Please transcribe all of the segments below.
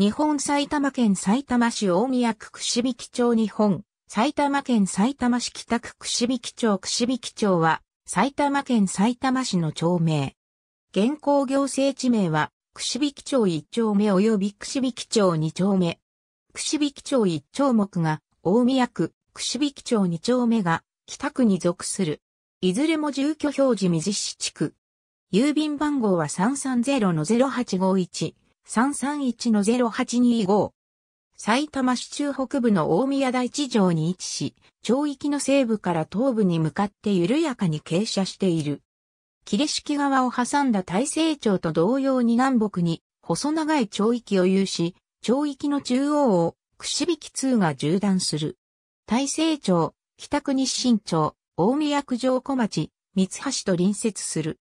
日本埼玉県埼玉市大宮区串引町日本、埼玉県埼玉市北区串引町串引町は、埼玉県埼玉市の町名。現行行政地名は、串引町1丁目及び串引町2丁目。串引町1丁目が、大宮区、串引町2丁目が、北区に属する。いずれも住居表示未実施地区。郵便番号は330-0851。331-0825。埼玉市中北部の大宮台地上に位置し、町域の西部から東部に向かって緩やかに傾斜している。切れ式側を挟んだ大成町と同様に南北に細長い町域を有し、町域の中央を串引き通が縦断する。大成町、北区日新町、大宮区上小町、三橋と隣接する。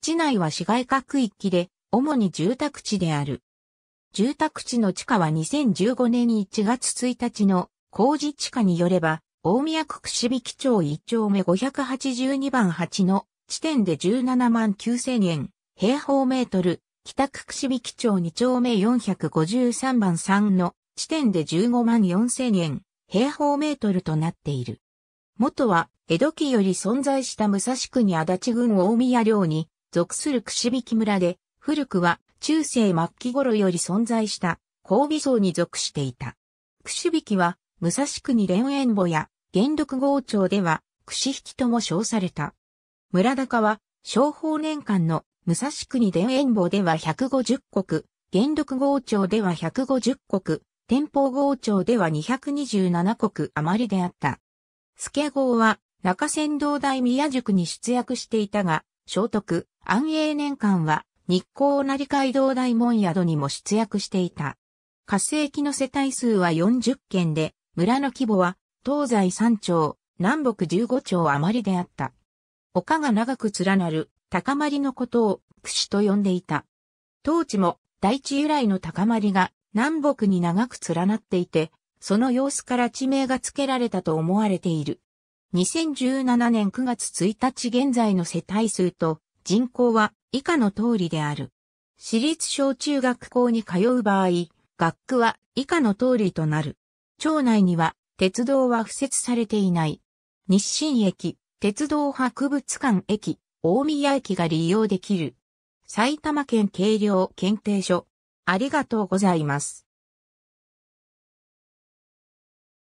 地内は市街化区域で、主に住宅地である。住宅地の地価は2015年1月1日の工事地価によれば、大宮区串引町1丁目582番8の地点で17万9000円、平方メートル、北区串引町2丁目453番3の地点で15万4000円、平方メートルとなっている。元は、江戸期より存在した武蔵区に足立郡大宮領に属する串引村で、古くは中世末期頃より存在した交尾層に属していた。串引きは武蔵国連縁母や元禄号町では串引きとも称された。村高は商法年間の武蔵国田園坊では150国、元禄号町では150国、天保号町では227国余りであった。助号は中山道大宮塾に出役していたが、聖徳、安永年間は日光成街道大門宿にも出役していた。活性期の世帯数は40件で、村の規模は東西3町、南北15町余りであった。丘が長く連なる高まりのことを串と呼んでいた。当地も大地由来の高まりが南北に長く連なっていて、その様子から地名が付けられたと思われている。2017年9月1日現在の世帯数と人口は以下の通りである。私立小中学校に通う場合、学区は以下の通りとなる。町内には鉄道は付設されていない。日清駅、鉄道博物館駅、大宮駅が利用できる。埼玉県軽量検定所。ありがとうございます。